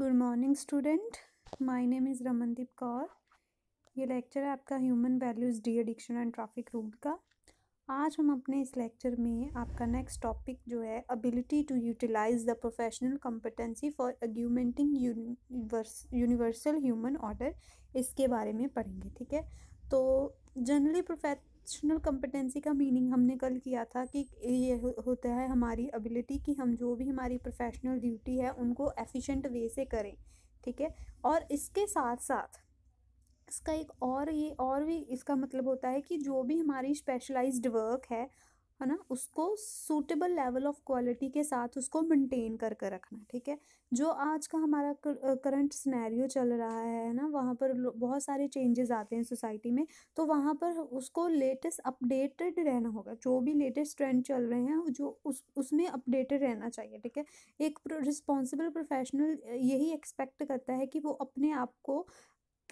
good morning student my name is Ramandeep Kaur ये lecture है आपका human values de addiction and traffic rule का आज हम अपने इस लेक्चर में आपका नेक्स्ट टॉपिक जो है ability to utilize the professional competency for augmenting universal human order इसके बारे में पढ़ेंगे ठीक है तो जनरली एक्सटर्नल कंपिटेंसी का मीनिंग हमने कल किया था कि ये हो, होता है हमारी एबिलिटी कि हम जो भी हमारी प्रोफेशनल ड्यूटी है उनको एफिशिएंट वे से करें ठीक है और इसके साथ साथ इसका एक और ये और भी इसका मतलब होता है कि जो भी हमारी स्पेशलाइज्ड वर्क है है ना उसको सूटेबल लेवल ऑफ क्वालिटी के साथ उसको मेंटेन करके कर रखना ठीक है जो आज का हमारा करंट सिनेरियो चल रहा है ना वहाँ पर बहुत सारे चेंजेस आते हैं सोसाइटी में तो वहाँ पर उसको लेटेस्ट अपडेटेड रहना होगा जो भी लेटेस्ट ट्रेंड चल रहे हैं जो उस उसमें अपडेटेड रहना चाहिए ठीक है एक रिस्पॉन्सिबल प्रोफेशनल यही एक्सपेक्ट करता है कि वो अपने आप को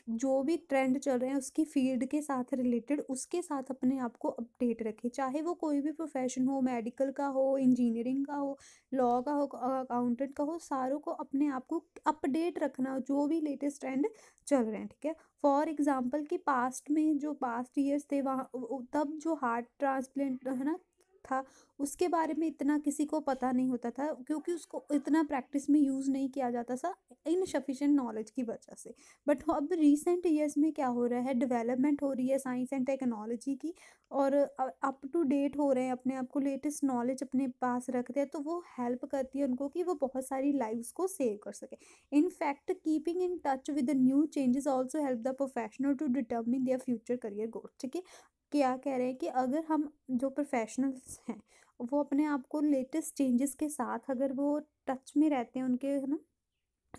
जो भी ट्रेंड चल रहे हैं उसकी फील्ड के साथ रिलेटेड उसके साथ अपने आप को अपडेट रखें चाहे वो कोई भी प्रोफेशन हो मेडिकल का हो इंजीनियरिंग का हो लॉ का हो अकाउंटेंट का हो सारों को अपने आप को अपडेट रखना जो भी लेटेस्ट ट्रेंड चल रहे हैं ठीक है फॉर एग्ज़ाम्पल कि पास्ट में जो पास्ट ईयर्स थे वहाँ तब जो हार्ट ट्रांसप्लेंट है ना था उसके बारे में इतना किसी को पता नहीं होता था क्योंकि उसको इतना प्रैक्टिस में यूज़ नहीं किया जाता था सफिशेंट नॉलेज की वजह से बट अब रिसेंट ईयर्स में क्या हो रहा है डेवलपमेंट हो रही है साइंस एंड टेक्नोलॉजी की और अप टू डेट हो रहे हैं अपने आप को लेटेस्ट नॉलेज अपने पास रखते हैं तो वो हेल्प करती है उनको कि वो बहुत सारी लाइफ्स को सेव कर सके in fact keeping in touch with new changes also help the professional to determine their future career goal ठीक है क्या कह रहे हैं कि अगर हम जो प्रोफेशनल्स हैं वो अपने आप को लेटेस्ट चेंजेस के साथ अगर वो टच में रहते हैं उनके है ना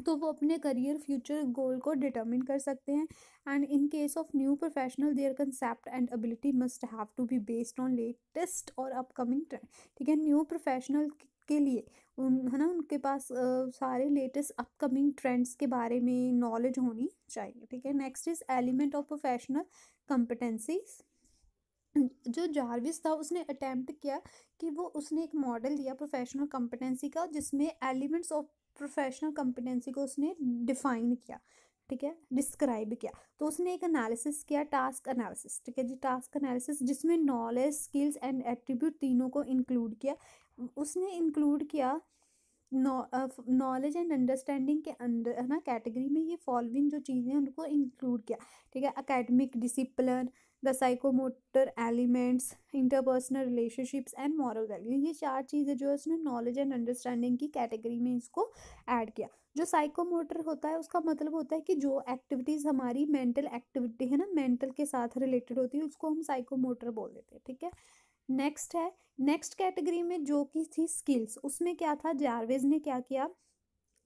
तो वो अपने करियर फ्यूचर गोल को डिटरमिन कर सकते हैं and in case of new professional their concept and ability must have to be based on latest और अपकमिंग ट्रेंड ठीक है न्यू प्रोफेशनल के लिए उन है ना उनके पास uh, सारे लेटेस्ट अपकमिंग ट्रेंड्स के बारे में नॉलेज होनी चाहिए ठीक है next is element of professional competencies जो जारविस था उसने अटैम्प्ट किया कि वो उसने एक मॉडल दिया प्रोफेशनल कॉम्पिटेंसी का जिसमें एलिमेंट्स ऑफ प्रोफेशनल कॉम्पिटेंसी को उसने डिफाइन किया ठीक है डिस्क्राइब किया तो उसने एक एनालिसिस किया टास्क एनालिसिस ठीक है जी टास्क एनालिसिस जिसमें नॉलेज स्किल्स एंड एट्रीब्यूट तीनों को इंक्लूड किया उसने इंक्लूड किया नॉलेज एंड अंडरस्टैंडिंग के अंडर है ना कैटेगरी में ये फॉलोइंग जो चीज़ें हैं उनको इंक्लूड किया ठीक है academic discipline the psychomotor elements interpersonal relationships and moral value ये चार चीज़ें जो है उसने नॉलेज एंड अंडरस्टैंडिंग की कैटेगरी में इसको ऐड किया जो साइकोमोटर होता है उसका मतलब होता है कि जो एक्टिविटीज़ हमारी मेंटल एक्टिविटी है ना मेंटल के साथ रिलेटेड होती है उसको हम साइकोमोटर बोल देते हैं ठीक है नेक्स्ट है नेक्स्ट कैटेगरी में जो कि थी स्किल्स उसमें क्या था जारवेज ने क्या किया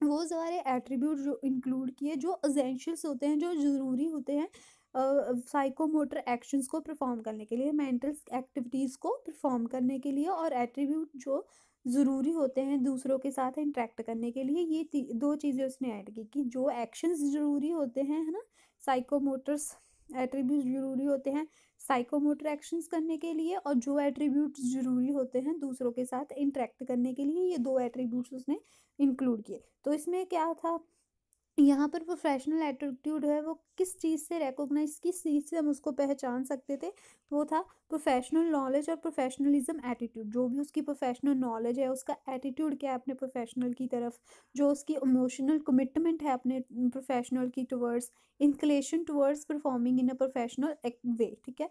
वो सारे एट्रीब्यूट जो इंक्लूड किए जो अजेंशियल्स होते हैं जो ज़रूरी होते हैं साइकोमोटर मोटर एक्शंस को परफॉर्म करने के लिए मेंटल एक्टिविटीज़ को परफॉर्म करने के लिए और एट्रीब्यूट जो ज़रूरी होते हैं दूसरों के साथ इंट्रैक्ट करने के लिए ये दो चीज़ें उसने ऐड की कि जो एक्शंस ज़रूरी होते हैं है ना साइकोमोटर्स एट्रीब्यूट ज़रूरी होते हैं साइकोमोटर एक्शंस करने के लिए और जो एट्रीब्यूट ज़रूरी होते हैं दूसरों के साथ इंट्रैक्ट करने के लिए ये दो एट्रीब्यूट्स उसने इंक्लूड किए तो इसमें क्या था यहाँ पर प्रोफेशनल एटीट्यूड है वो किस चीज़ से रिकोगनाइज किस चीज़ से हम उसको पहचान सकते थे वो था प्रोफेशनल नॉलेज और प्रोफेशनलिज्म एटीट्यूड जो भी उसकी प्रोफेशनल नॉलेज है उसका एटीट्यूड क्या है अपने प्रोफेशनल की तरफ जो उसकी इमोशनल कमिटमेंट है अपने प्रोफेशनल की towards inclination towards performing in a professional way ठीक है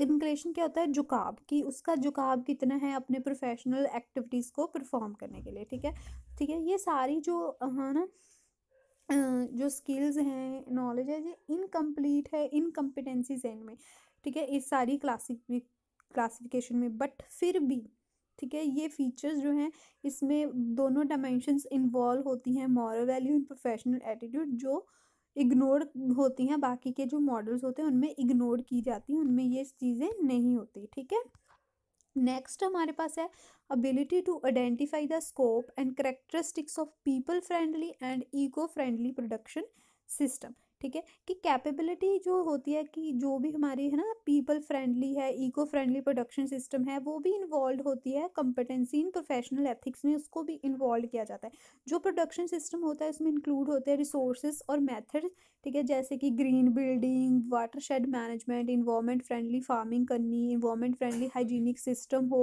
इंक्लेशन क्या होता है झुकाव कि उसका झुकाव कितना है अपने प्रोफेशनल एक्टिविटीज़ को परफॉर्म करने के लिए ठीक है ठीक है ये सारी जो है हाँ ना जो स्किल्स हैं नॉलेज है ये इनकम्प्लीट है इनकम्पिटेंसीज हैं इनमें ठीक है इस सारी क्लासिक क्लासिफिकेशन में बट फिर भी ठीक है ये फीचर्स जो हैं इसमें दोनों डायमेंशंस इन्वॉल्व होती हैं moral value and professional attitude जो इग्नोर होती हैं बाकी के जो मॉडल्स होते हैं उनमें इग्नोर की जाती हैं उनमें ये चीज़ें नहीं होती ठीक है नेक्स्ट हमारे पास है ability to identify the scope and characteristics of people friendly and eco friendly production system ठीक है कि कैपेबिलिटी जो होती है कि जो भी हमारी है ना पीपल फ्रेंडली है इको फ्रेंडली प्रोडक्शन सिस्टम है वो भी इन्वॉल्व होती है कंपटेंसी इन प्रोफेशनल एथिक्स में उसको भी इन्वॉल्व किया जाता है जो प्रोडक्शन सिस्टम होता है उसमें इंक्लूड होते हैं रिसोर्सेज और मैथड ठीक है जैसे कि green building watershed management environment friendly farming करनी इन्वामेंट फ्रेंडली हाइजीनिक सिस्टम हो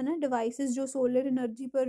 है ना डिवाइसेस जो सोलर एनर्जी पर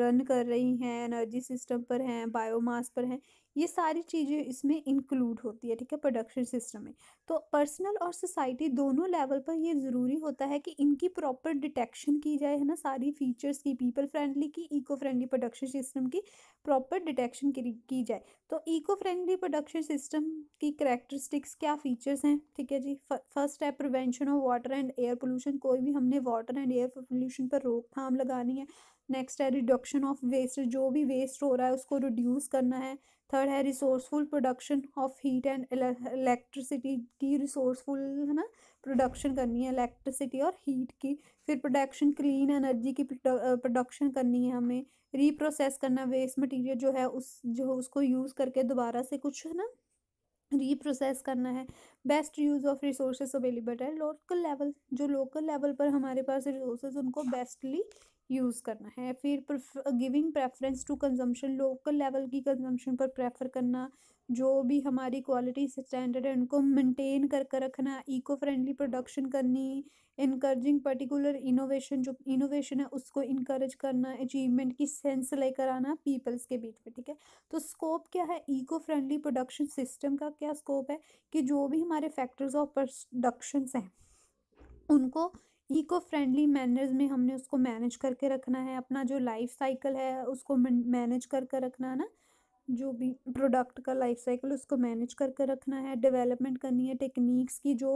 रन कर रही हैं एनर्जी सिस्टम पर हैं बायोमास पर हैं ये सारी चीज़ें इसमें इंक्लूड होती है ठीक है प्रोडक्शन सिस्टम में तो पर्सनल और सोसाइटी दोनों लेवल पर ये ज़रूरी होता है कि इनकी प्रॉपर डिटेक्शन की जाए है ना सारी फीचर्स की पीपल फ्रेंडली की इको फ्रेंडली प्रोडक्शन सिस्टम की प्रॉपर डिटेक्शन की जाए तो इको फ्रेंडली प्रोडक्शन सिस्टम की करेक्टरिस्टिक्स क्या फीचर्स हैं ठीक है जी फर्स्ट है prevention of water and air pollution कोई भी हमने water and air pollution pollution पर रोकथाम लगानी है नेक्स्ट है रिडक्शन ऑफ वेस्ट जो भी वेस्ट हो रहा है उसको रिड्यूस करना है थर्ड है resourceful production of heat and electricity की रिसोर्सफुल है ना प्रोडक्शन करनी है इलेक्ट्रिसिटी और हीट की फिर प्रोडक्शन क्लीन एनर्जी की प्रोडक्शन करनी है हमें रीप्रोसेस करना वेस्ट मटेरियल जो है उस जो उसको यूज़ करके दोबारा से कुछ है ना रीप्रोसेस करना है best use of resource available है लोकल लेवल जो लोकल लेवल पर हमारे पास रिसोर्सेज उनको बेस्टली यूज़ करना है फिर giving preference to consumption local level की कंजम्पशन पर प्रेफर करना जो भी हमारी क्वालिटी स्टैंडर्ड है उनको मेंटेन कर कर रखना इको फ्रेंडली प्रोडक्शन करनी इनकर्जिंग पर्टिकुलर इनोवेशन जो इनोवेशन है उसको इनकरेज करना अचीवमेंट की सेंस लेकर आना पीपल्स के बीच में ठीक है तो स्कोप क्या है इको फ्रेंडली प्रोडक्शन सिस्टम का क्या स्कोप है कि जो भी हमारे हमारे फैक्टर्स ऑफ प्रोडक्शन हैं उनको इको फ्रेंडली मैनर्स में हमने उसको मैनेज करके रखना है अपना जो लाइफ साइकिल है उसको मैनेज कर कर रखना है ना जो भी प्रोडक्ट का लाइफ साइकिल उसको मैनेज कर कर रखना है डेवलपमेंट करनी है टेक्निक्स की जो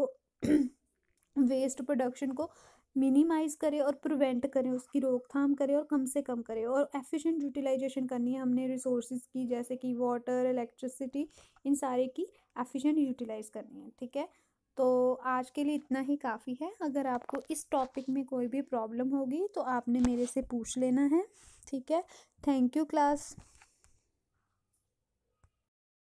वेस्ट प्रोडक्शन को मिनिमाइज करें और प्रिवेंट करें उसकी रोकथाम करें और कम से कम करें और एफिशिएंट यूटिलाइजेशन करनी है हमने रिसोर्सेज की जैसे कि वाटर इलेक्ट्रिसिटी इन सारे की एफिशिएंट यूटिलाइज करनी है ठीक है तो आज के लिए इतना ही काफ़ी है अगर आपको इस टॉपिक में कोई भी प्रॉब्लम होगी तो आपने मेरे से पूछ लेना है ठीक है थैंक यू क्लास